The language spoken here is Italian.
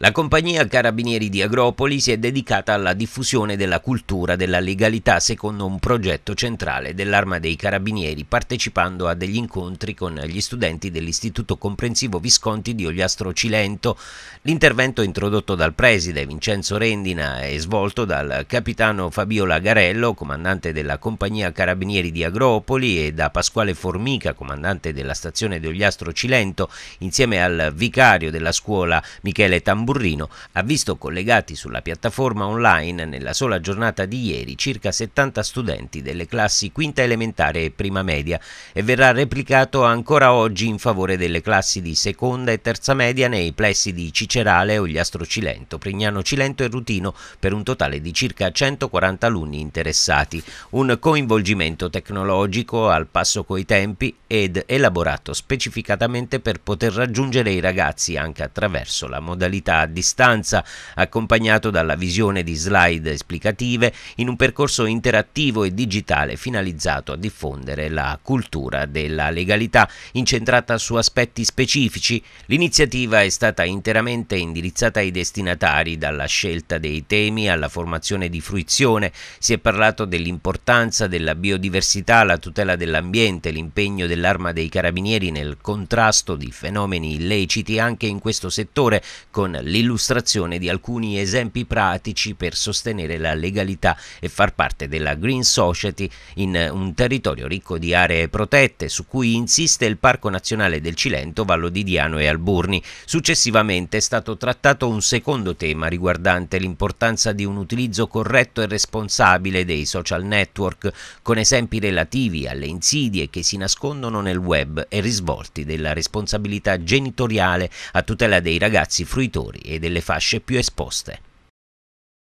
La compagnia Carabinieri di Agropoli si è dedicata alla diffusione della cultura della legalità secondo un progetto centrale dell'Arma dei Carabinieri, partecipando a degli incontri con gli studenti dell'Istituto Comprensivo Visconti di Ogliastro Cilento. L'intervento introdotto dal preside Vincenzo Rendina e svolto dal capitano Fabio Lagarello, comandante della compagnia Carabinieri di Agropoli, e da Pasquale Formica, comandante della stazione di Ogliastro Cilento, insieme al vicario della scuola Michele Tamburi Tamburrino ha visto collegati sulla piattaforma online nella sola giornata di ieri circa 70 studenti delle classi quinta elementare e prima media e verrà replicato ancora oggi in favore delle classi di seconda e terza media nei plessi di Cicerale, Ogliastro Cilento, Prignano Cilento e Rutino per un totale di circa 140 alunni interessati. Un coinvolgimento tecnologico al passo coi tempi ed elaborato specificatamente per poter raggiungere i ragazzi anche attraverso la modalità a distanza, accompagnato dalla visione di slide esplicative in un percorso interattivo e digitale finalizzato a diffondere la cultura della legalità incentrata su aspetti specifici. L'iniziativa è stata interamente indirizzata ai destinatari dalla scelta dei temi alla formazione di fruizione. Si è parlato dell'importanza della biodiversità, la tutela dell'ambiente, l'impegno dell'arma dei carabinieri nel contrasto di fenomeni illeciti anche in questo settore con l'illustrazione di alcuni esempi pratici per sostenere la legalità e far parte della Green Society in un territorio ricco di aree protette su cui insiste il Parco Nazionale del Cilento, Vallo di Diano e Alburni. Successivamente è stato trattato un secondo tema riguardante l'importanza di un utilizzo corretto e responsabile dei social network con esempi relativi alle insidie che si nascondono nel web e risvolti della responsabilità genitoriale a tutela dei ragazzi fruitori settori e delle fasce più esposte.